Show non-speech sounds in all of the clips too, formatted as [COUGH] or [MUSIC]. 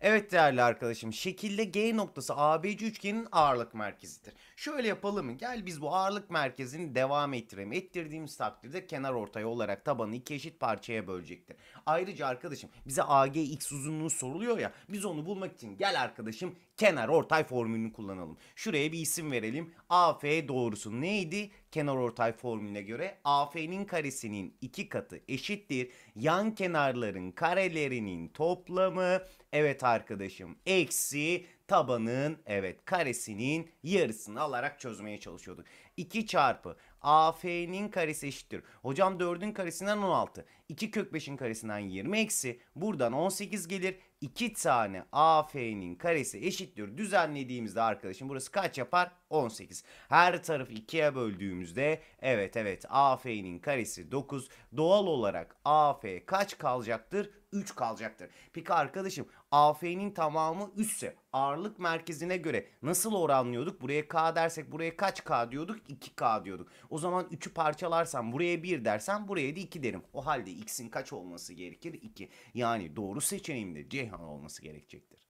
Evet değerli arkadaşım şekilde G noktası ABC üçgenin ağırlık merkezidir. Şöyle yapalım mı? Gel biz bu ağırlık merkezini devam ettirelim. Ettirdiğimiz takdirde kenar ortay olarak tabanı iki eşit parçaya bölecektir. Ayrıca arkadaşım bize AG x uzunluğu soruluyor ya biz onu bulmak için gel arkadaşım kenar ortay formülünü kullanalım. Şuraya bir isim verelim. AF doğrusu neydi? Kenar ortay formülüne göre AF'nin karesinin iki katı eşittir. Yan kenarların karelerinin toplamı evet arkadaşım eksi tabanın evet karesinin yarısını alarak çözmeye çalışıyorduk. 2 çarpı AF'nin karesi eşittir. Hocam 4'ün karesinden 16. 2 kök 5'in karesinden 20 eksi. Buradan 18 gelir. 2 tane AF'nin karesi eşittir. Düzenlediğimizde arkadaşım burası kaç yapar? 18. Her tarafı 2'ye böldüğümüzde evet evet AF'nin karesi 9. Doğal olarak AF kaç kalacaktır? 3 kalacaktır. Peki arkadaşım AF'nin tamamı üstse Ağırlık merkezine göre nasıl oranlıyorduk? Buraya K dersek buraya kaç K diyorduk? 2K diyorduk. O zaman 3'ü parçalarsam buraya 1 dersem buraya da 2 derim. O halde X'in kaç olması gerekir? 2. Yani doğru seçeneğim de Ceyhan olması gerekecektir.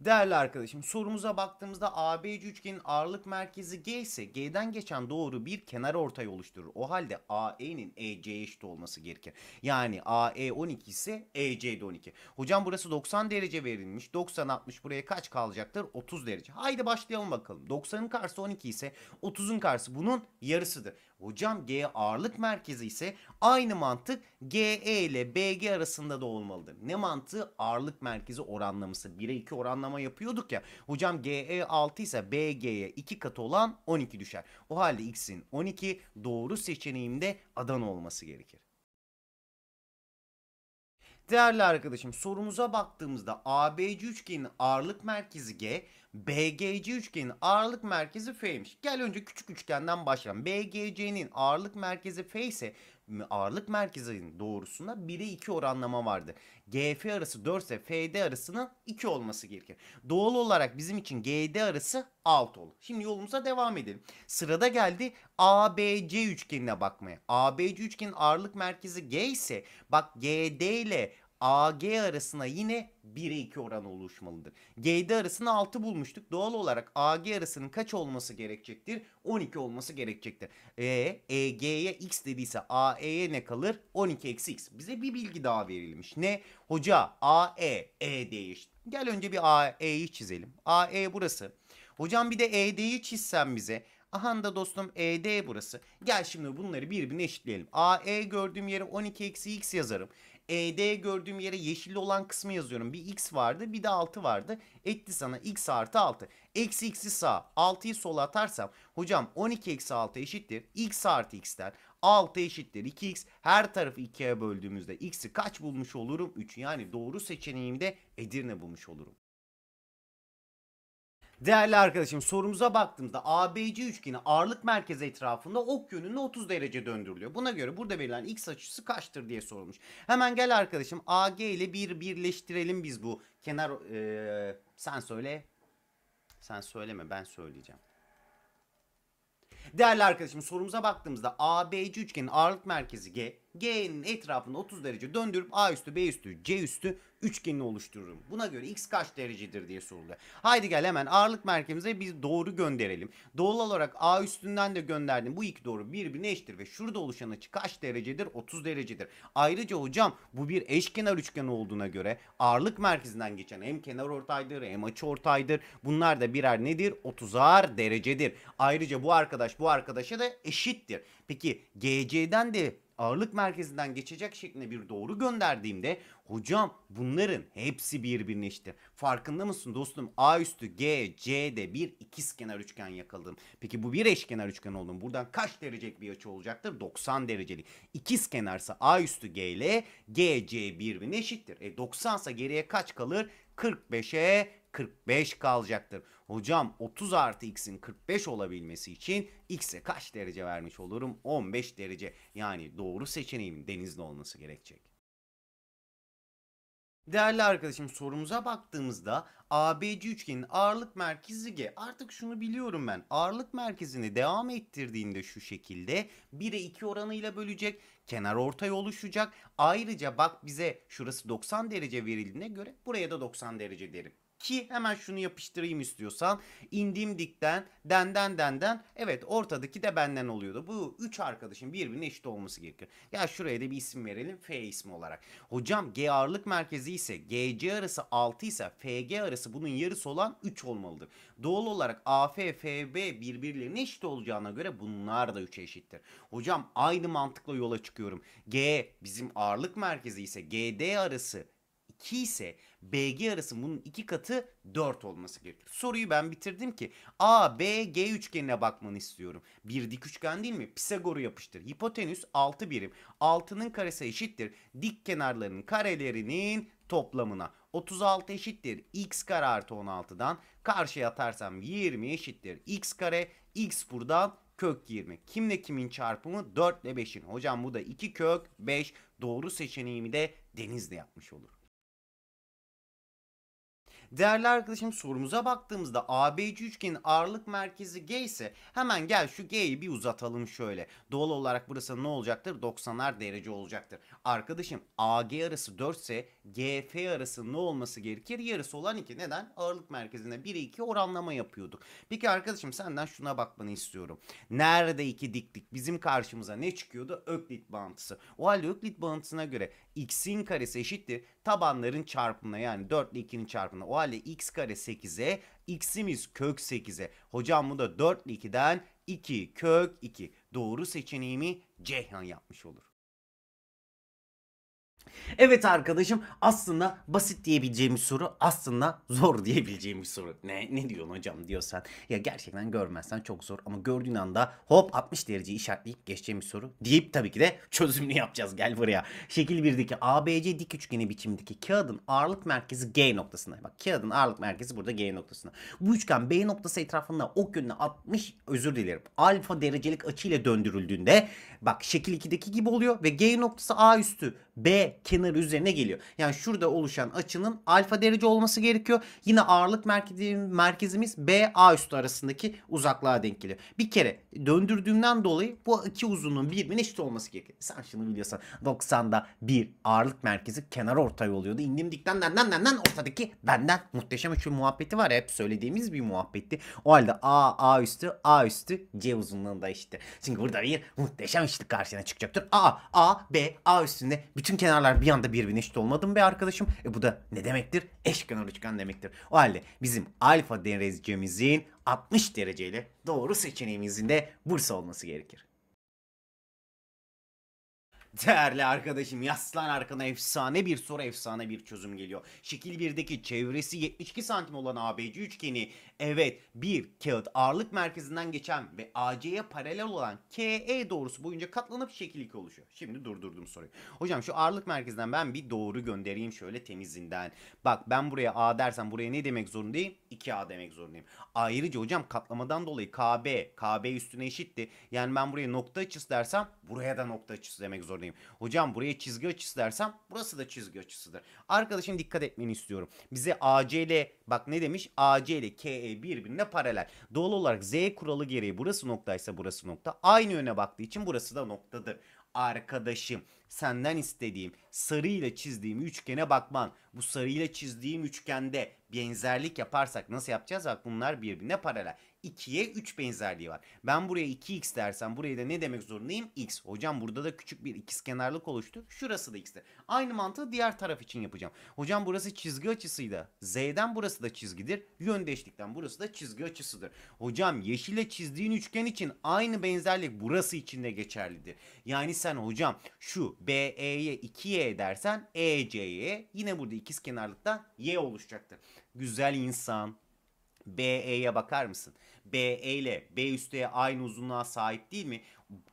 Değerli arkadaşım sorumuza baktığımızda ABC üçgenin ağırlık merkezi G ise G'den geçen doğru bir kenar ortay oluşturur. O halde AE'nin EC eşit olması gerekir. Yani AE 12 ise EC de 12. Hocam burası 90 derece verilmiş. 90 60 buraya kaç kalacaktır? 30 derece. Haydi başlayalım bakalım. 90'ın karşısı 12 ise 30'un karşısı bunun yarısıdır. Hocam G ağırlık merkezi ise aynı mantık GE ile BG arasında da olmalıdır. Ne mantığı? Ağırlık merkezi oranlaması. 1'e 2 oranlaması oranlama yapıyorduk ya. Hocam GE 6 ise BG'ye 2 katı olan 12 düşer. O halde X'in 12 doğru seçeneğimde Adana olması gerekir. Değerli arkadaşım sorumuza baktığımızda ABC üçgenin ağırlık merkezi G, BGC üçgenin ağırlık merkezi F'ymiş. Gel önce küçük üçgenden başlayalım. BGC'nin ağırlık merkezi F ise ağırlık merkezinin doğrusunda 1'e 2 oranlama vardı. GF arası 4 ise FD arasının 2 olması gerekir. Doğal olarak bizim için GD arası 6 olur. Şimdi yolumuza devam edelim. Sırada geldi ABC üçgenine bakmaya. ABC üçgenin ağırlık merkezi G ise bak GD ile AG arasına yine 1'e 2 oranı oluşmalıdır. GD arasını 6 bulmuştuk. Doğal olarak AG arasının kaç olması gerekecektir? 12 olması gerekecektir. E, EG'ye x dediyse AE'ye ne kalır? 12 eksi x. Bize bir bilgi daha verilmiş. Ne? Hoca AE, ED'ye eşit. Gel önce bir AE'yi çizelim. AE burası. Hocam bir de ED'yi çizsem bize. Aha da dostum ED burası. Gel şimdi bunları birbirine eşitleyelim. AE gördüğüm yere 12 eksi x yazarım. ED gördüğüm yere yeşilli olan kısmı yazıyorum. Bir x vardı bir de 6 vardı. Etti sana x artı 6. Eksi x'i sağ 6'yı sola atarsam hocam 12 eksi 6 eşittir. x artı x'ten 6 eşittir 2x. Her tarafı 2'ye böldüğümüzde x'i kaç bulmuş olurum? 3. Yani doğru seçeneğimde Edirne bulmuş olurum. Değerli arkadaşım sorumuza baktığımızda ABC üçgeni ağırlık merkezi etrafında ok yönünde 30 derece döndürülüyor. Buna göre burada verilen x açısı kaçtır diye sorulmuş. Hemen gel arkadaşım AG ile bir birleştirelim biz bu kenar e, sen söyle sen söyleme ben söyleyeceğim. Değerli arkadaşım sorumuza baktığımızda ABC üçgenin ağırlık merkezi G G'nin etrafını 30 derece döndürüp A üstü, B üstü, C üstü üçgenini oluştururum. Buna göre x kaç derecedir diye soruluyor. Haydi gel hemen ağırlık merkezimize bir doğru gönderelim. Doğal olarak A üstünden de gönderdim. Bu iki doğru birbirine eşittir ve şurada oluşan açı kaç derecedir? 30 derecedir. Ayrıca hocam bu bir eşkenar üçgen olduğuna göre ağırlık merkezinden geçen hem kenar ortaydır hem açı ortaydır. Bunlar da birer nedir? 30'ar derecedir. Ayrıca bu arkadaş bu arkadaşa da eşittir. Peki GC'den de ağırlık merkezinden geçecek şeklinde bir doğru gönderdiğimde hocam bunların hepsi birbirine eşittir. Farkında mısın dostum? A üstü G, C'de bir ikizkenar üçgen yakaladım. Peki bu bir eşkenar üçgen oldum. Buradan kaç derecelik bir açı olacaktır? 90 derecelik. İkizkenarsa A üstü G ile G, C birbirine eşittir. E 90 ise geriye kaç kalır? 45'e 45 kalacaktır. Hocam 30 artı x'in 45 olabilmesi için x'e kaç derece vermiş olurum? 15 derece. Yani doğru seçeneğimin denizli olması gerekecek. Değerli arkadaşım sorumuza baktığımızda ABC üçgenin ağırlık merkezi G. Artık şunu biliyorum ben. Ağırlık merkezini devam ettirdiğinde şu şekilde 1'e 2 oranıyla bölecek. Kenar ortay oluşacak. Ayrıca bak bize şurası 90 derece verildiğine göre buraya da 90 derece derim ki hemen şunu yapıştırayım istiyorsan indim dikten denden denden evet ortadaki de benden oluyordu. Bu üç arkadaşın birbirine eşit olması gerekiyor. Ya şuraya da bir isim verelim F ismi olarak. Hocam G ağırlık merkezi ise GC arası 6 ise FG arası bunun yarısı olan 3 olmalıdır. Doğal olarak AF, FB birbirlerine eşit olacağına göre bunlar da 3'e eşittir. Hocam aynı mantıkla yola çıkıyorum. G bizim ağırlık merkezi ise GD arası 2 ise BG arası bunun iki katı 4 olması gerekir. Soruyu ben bitirdim ki A, B, G üçgenine bakmanı istiyorum. Bir dik üçgen değil mi? Pisagor'u yapıştır. Hipotenüs 6 birim. 6'nın karesi eşittir. Dik kenarlarının karelerinin toplamına. 36 eşittir x kare artı 16'dan. Karşıya atarsam 20 eşittir x kare. x buradan kök 20. Kimle kimin çarpımı? 4 ile 5'in. Hocam bu da 2 kök 5. Doğru seçeneğimi de Deniz'de yapmış olur. Değerli arkadaşım sorumuza baktığımızda ABC üçgenin ağırlık merkezi G ise hemen gel şu G'yi bir uzatalım şöyle. Doğal olarak burası ne olacaktır? 90'lar derece olacaktır. Arkadaşım AG arası 4 ise GF arası ne olması gerekir? Yarısı olan 2. Neden? Ağırlık merkezine 1'e 2 oranlama yapıyorduk. Peki arkadaşım senden şuna bakmanı istiyorum. Nerede iki diktik? Bizim karşımıza ne çıkıyordu? Öklit bağıntısı. O halde Öklit bağıntısına göre x'in karesi eşittir tabanların çarpımına yani 4 ile 2'nin çarpımına. O halde x kare 8'e x'imiz kök 8'e. Hocam bu da 4 ile 2'den 2 kök 2. Doğru seçeneğimi Ceyhan yapmış olur. Evet arkadaşım aslında basit bir soru aslında zor [LAUGHS] bir soru. Ne ne diyorsun hocam diyorsan ya gerçekten görmezsen çok zor ama gördüğün anda hop 60 derece işaretleyip geçeceğimiz soru deyip tabii ki de çözümünü yapacağız gel buraya. Şekil 1'deki ABC dik üçgeni biçimindeki kağıdın ağırlık merkezi G noktasına. Bak kağıdın ağırlık merkezi burada G noktasına. Bu üçgen B noktası etrafında ok yönüne 60 özür dilerim alfa derecelik açıyla döndürüldüğünde bak şekil 2'deki gibi oluyor ve G noktası A üstü B kenarı üzerine geliyor. Yani şurada oluşan açının alfa derece olması gerekiyor. Yine ağırlık merkezimiz B A üstü arasındaki uzaklığa denk geliyor. Bir kere döndürdüğümden dolayı bu iki uzunluğun birbirine eşit olması gerekiyor. Sen şunu biliyorsan 90'da bir ağırlık merkezi kenar ortay oluyordu. İndim dikten denden denden ortadaki benden muhteşem üçlü muhabbeti var ya hep söylediğimiz bir muhabbetti. O halde A A üstü A üstü C uzunluğunda işte. Çünkü burada bir muhteşem üçlü karşına çıkacaktır. A A B A üstünde bütün bütün kenarlar bir anda birbirine eşit olmadı mı be arkadaşım? E bu da ne demektir? Eşkenar üçgen demektir. O halde bizim alfa derecemizin 60 dereceyle doğru seçeneğimizin de Bursa olması gerekir. Değerli arkadaşım yaslan arkana efsane bir soru efsane bir çözüm geliyor. Şekil 1'deki çevresi 72 santim olan ABC üçgeni Evet bir kağıt ağırlık merkezinden geçen ve AC'ye paralel olan KE doğrusu boyunca katlanıp şekillik oluşuyor. Şimdi durdurdum soruyu. Hocam şu ağırlık merkezinden ben bir doğru göndereyim şöyle temizinden. Bak ben buraya A dersen buraya ne demek zorundayım? 2A demek zorundayım. Ayrıca hocam katlamadan dolayı KB, KB üstüne eşitti. Yani ben buraya nokta açısı dersem buraya da nokta açısı demek zorundayım. Hocam buraya çizgi açısı dersem burası da çizgi açısıdır. Arkadaşım dikkat etmeni istiyorum. Bize AC ile bak ne demiş? AC ile KE e, birbirine paralel. Doğal olarak Z kuralı gereği burası noktaysa burası nokta. Aynı yöne baktığı için burası da noktadır. Arkadaşım senden istediğim sarıyla çizdiğim üçgene bakman. Bu sarıyla çizdiğim üçgende benzerlik yaparsak nasıl yapacağız? Bak bunlar birbirine paralel. 2'ye 3 benzerliği var. Ben buraya 2x dersem buraya da ne demek zorundayım? x. Hocam burada da küçük bir ikiz kenarlık oluştu. Şurası da x'tir. Aynı mantığı diğer taraf için yapacağım. Hocam burası çizgi açısıydı. z'den burası da çizgidir. Yöndeşlikten burası da çizgi açısıdır. Hocam yeşile çizdiğin üçgen için aynı benzerlik burası için de geçerlidir. Yani sen hocam şu BE'ye 2y dersen EC'ye yine burada ikiz kenarlıkta y oluşacaktır. Güzel insan. BE'ye bakar mısın? BE ile B üstüye aynı uzunluğa sahip değil mi?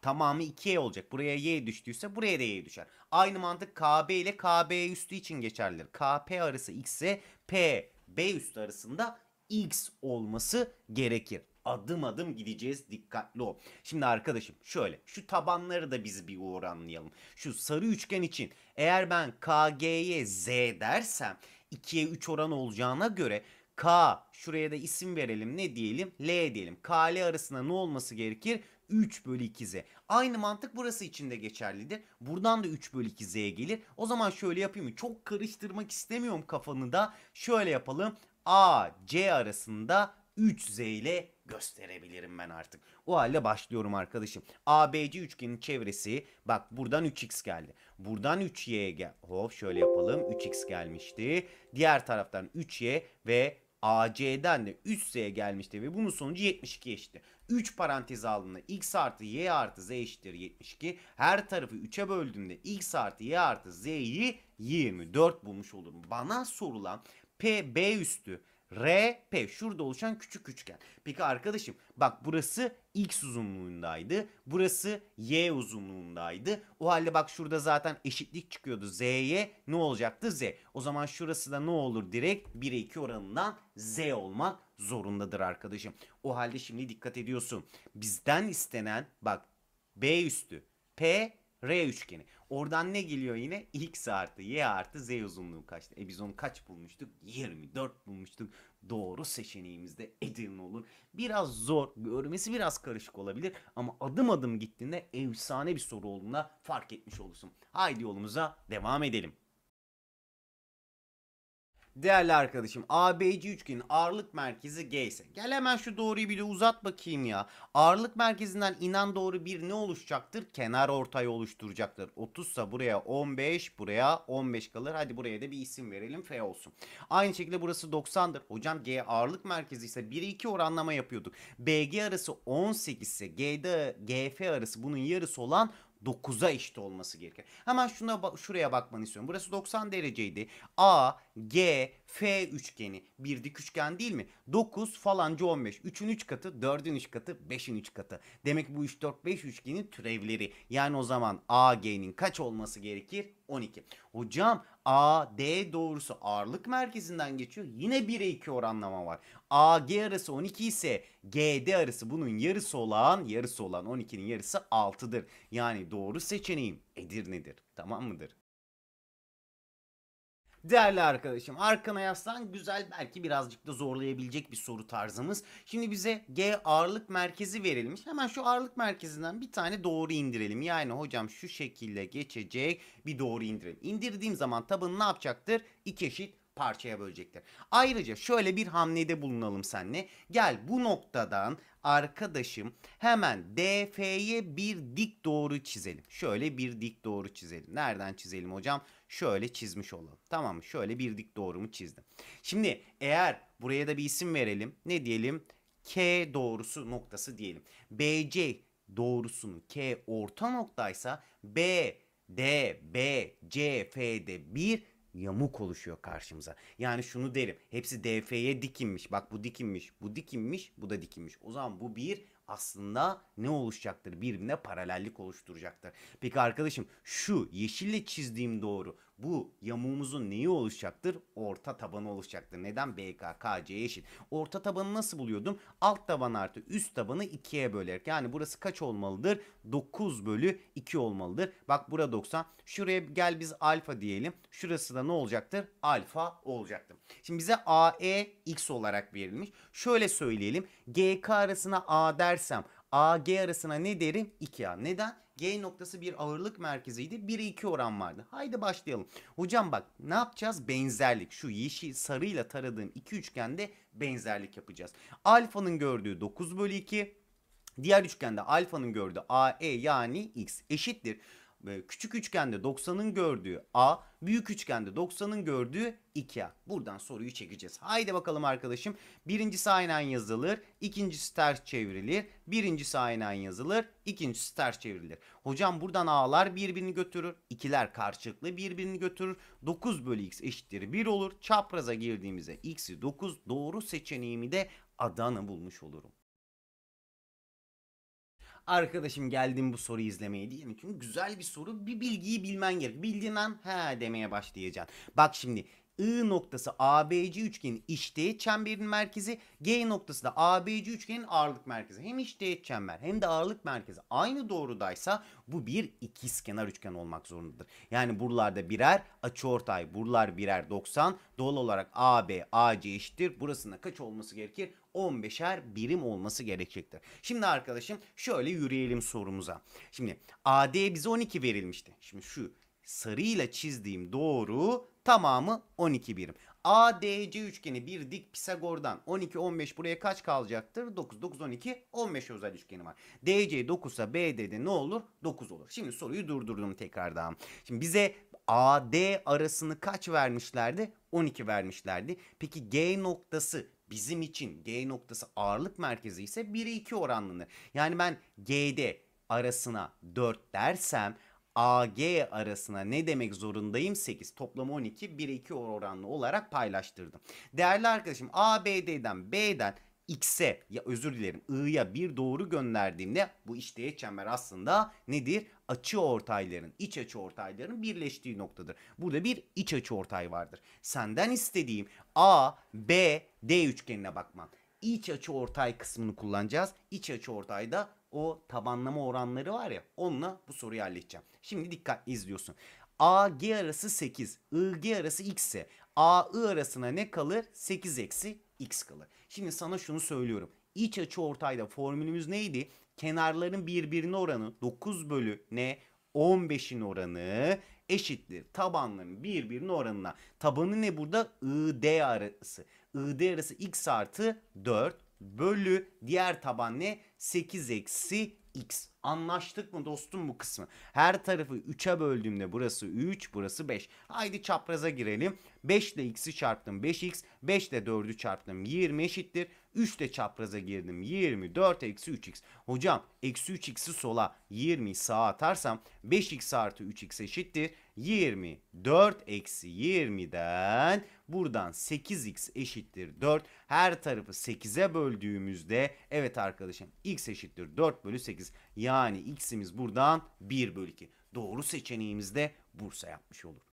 Tamamı 2 e olacak. Buraya Y düştüyse buraya da Y düşer. Aynı mantık KB ile KB üstü için geçerlidir. KP arası X ise P B üstü arasında X olması gerekir. Adım adım gideceğiz dikkatli ol. Şimdi arkadaşım şöyle şu tabanları da biz bir oranlayalım. Şu sarı üçgen için eğer ben KG'ye Z dersem 2'ye 3 oran olacağına göre K şuraya da isim verelim ne diyelim L diyelim. K L arasında ne olması gerekir? 3 bölü 2Z. Aynı mantık burası için de geçerlidir. Buradan da 3 bölü 2Z'ye gelir. O zaman şöyle yapayım Çok karıştırmak istemiyorum kafanı da. Şöyle yapalım. A, C arasında 3Z ile gösterebilirim ben artık. O halde başlıyorum arkadaşım. ABC üçgenin çevresi bak buradan 3x geldi. Buradan 3 Y gel. Hop şöyle yapalım. 3x gelmişti. Diğer taraftan 3y ve AC'den de üst S'ye gelmişti ve bunun sonucu 72 eşitti. 3 parantez aldığında x artı y artı z eşittir 72. Her tarafı 3'e böldüğümde x artı y artı z'yi 24 bulmuş olurum. Bana sorulan p b üstü R P şurada oluşan küçük üçgen. Peki arkadaşım bak burası x uzunluğundaydı. Burası y uzunluğundaydı. O halde bak şurada zaten eşitlik çıkıyordu. Z'ye ne olacaktı? Z. O zaman şurası da ne olur? Direkt 1'e 2 oranından Z olmak zorundadır arkadaşım. O halde şimdi dikkat ediyorsun. Bizden istenen bak B üstü P R üçgeni. Oradan ne geliyor yine? X artı Y artı Z uzunluğu kaçtı? E biz onu kaç bulmuştuk? 24 bulmuştuk. Doğru seçeneğimiz de Edirne olur. Biraz zor, görmesi biraz karışık olabilir ama adım adım gittiğinde efsane bir soru olduğuna fark etmiş olursun. Haydi yolumuza devam edelim. Değerli arkadaşım ABC üçgenin ağırlık merkezi G ise gel hemen şu doğruyu bir de uzat bakayım ya. Ağırlık merkezinden inen doğru bir ne oluşacaktır? Kenar ortayı oluşturacaktır. 30 ise buraya 15 buraya 15 kalır. Hadi buraya da bir isim verelim F olsun. Aynı şekilde burası 90'dır. Hocam G ağırlık merkezi ise 1'e 2 oranlama yapıyorduk. BG arası 18 ise GD, GF arası bunun yarısı olan 9'a eşit olması gerekir. Hemen şuna şuraya bakmanı istiyorum. Burası 90 dereceydi. A, G, F üçgeni bir dik üçgen değil mi? 9 falanca 15. 3'ün 3 katı, 4'ün 3 katı, 5'in 3 katı. Demek bu 3 4 5 üçgenin türevleri. Yani o zaman A AG'nin kaç olması gerekir? 12. Hocam A, D doğrusu ağırlık merkezinden geçiyor. Yine 1'e 2 oranlama var. A, G arası 12 ise G, D arası bunun yarısı olan, yarısı olan 12'nin yarısı 6'dır. Yani doğru seçeneğim Edirne'dir. Tamam mıdır? Değerli arkadaşım arkana yaslan güzel belki birazcık da zorlayabilecek bir soru tarzımız. Şimdi bize G ağırlık merkezi verilmiş. Hemen şu ağırlık merkezinden bir tane doğru indirelim. Yani hocam şu şekilde geçecek bir doğru indirelim. İndirdiğim zaman tabanı ne yapacaktır? İki eşit parçaya bölecektir. Ayrıca şöyle bir hamlede bulunalım senle. Gel bu noktadan arkadaşım hemen DF'ye bir dik doğru çizelim. Şöyle bir dik doğru çizelim. Nereden çizelim hocam? Şöyle çizmiş olalım. Tamam mı? Şöyle bir dik doğrumu çizdim. Şimdi eğer buraya da bir isim verelim. Ne diyelim? K doğrusu noktası diyelim. BC doğrusunun K orta noktaysa B, D, B, C, F'de 1 yamuk oluşuyor karşımıza. Yani şunu derim. Hepsi DF'ye dikinmiş. Bak bu dikinmiş, bu dikinmiş, bu da dikinmiş. O zaman bu bir aslında ne oluşacaktır? Birbirine paralellik oluşturacaktır. Peki arkadaşım şu yeşille çizdiğim doğru. Bu yamuğumuzun neyi oluşacaktır? Orta tabanı oluşacaktır. Neden BKKC eşit? Orta tabanı nasıl buluyordum? Alt taban artı üst tabanı 2'ye bölerek. Yani burası kaç olmalıdır? 9 bölü 2 olmalıdır. Bak bura 90. Şuraya gel biz alfa diyelim. Şurası da ne olacaktır? Alfa olacaktır. Şimdi bize AE x olarak verilmiş. Şöyle söyleyelim. GK arasına A dersem AG arasına ne derim? 2A. Neden? G noktası bir ağırlık merkeziydi. 1'e 2 oran vardı. Haydi başlayalım. Hocam bak ne yapacağız? Benzerlik. Şu yeşil sarıyla taradığım iki üçgende benzerlik yapacağız. Alfanın gördüğü 9 bölü 2. Diğer üçgende alfanın gördüğü AE yani X eşittir. Ee, küçük üçgende 90'ın gördüğü A, büyük üçgende 90'ın gördüğü 2A. Buradan soruyu çekeceğiz. Haydi bakalım arkadaşım. Birincisi aynen yazılır, ikincisi ters çevrilir, birincisi aynen yazılır, ikincisi ters çevrilir. Hocam buradan A'lar birbirini götürür, ikiler karşılıklı birbirini götürür. 9 bölü X eşittir 1 olur. Çapraza girdiğimizde X'i 9 doğru seçeneğimi de Adana bulmuş olurum arkadaşım geldim bu soruyu izlemeye diye mi? Çünkü güzel bir soru bir bilgiyi bilmen gerek. Bildiğin an ha demeye başlayacaksın. Bak şimdi I noktası ABC üçgenin işteğet çemberinin merkezi, G noktası da ABC üçgenin ağırlık merkezi. Hem işteğet çember hem de ağırlık merkezi aynı doğrudaysa bu bir ikizkenar üçgen olmak zorundadır. Yani buralarda birer açıortay, buralar birer 90. Doğal olarak AB AC eşittir. Burasında kaç olması gerekir? 15'er birim olması gerekecektir. Şimdi arkadaşım şöyle yürüyelim sorumuza. Şimdi AD bize 12 verilmişti. Şimdi şu sarıyla çizdiğim doğru tamamı 12 birim. ADC üçgeni bir dik Pisagor'dan 12 15 buraya kaç kalacaktır? 9 9 12 15 özel üçgeni var. DC 9 ise BD'de ne olur? 9 olur. Şimdi soruyu durdurdum tekrardan. Şimdi bize AD arasını kaç vermişlerdi? 12 vermişlerdi. Peki G noktası bizim için G noktası ağırlık merkezi ise 1'e 2 oranlanır. Yani ben GD arasına 4 dersem AG arasına ne demek zorundayım 8 toplam 12 1'e 2 oranlı olarak paylaştırdım. Değerli arkadaşım ABD'den B'den X'e ya özür dilerim I'ya bir doğru gönderdiğimde bu işleye çember aslında nedir? Açı ortayların, iç açı ortayların birleştiği noktadır. Burada bir iç açı ortay vardır. Senden istediğim A, B, D üçgenine bakman. İç açı ortay kısmını kullanacağız. İç açı ortayda o tabanlama oranları var ya onunla bu soruyu halledeceğim. Şimdi dikkat izliyorsun. AG arası 8, IG arası x ise AI arasına ne kalır? 8 eksi x kalır. Şimdi sana şunu söylüyorum. İç açı ortayda formülümüz neydi? Kenarların birbirine oranı 9 bölü ne? 15'in oranı eşittir tabanların birbirinin oranına. Tabanı ne burada? ID arası. ID arası x artı 4 bölü diğer taban ne? 8 eksi x Anlaştık mı dostum bu kısmı? Her tarafı 3'e böldüğümde burası 3, burası 5. Haydi çapraza girelim. 5 ile x'i çarptım 5x, 5 ile 4'ü çarptım 20 eşittir. 3 ile çapraza girdim 24 eksi 3x. Hocam eksi 3x'i sola 20 sağa atarsam 5x artı 3x eşittir. 24 eksi 20'den buradan 8x eşittir 4. Her tarafı 8'e böldüğümüzde evet arkadaşım x eşittir 4 bölü 8. Yani x'imiz buradan 1 bölü 2. Doğru seçeneğimiz de Bursa yapmış olur.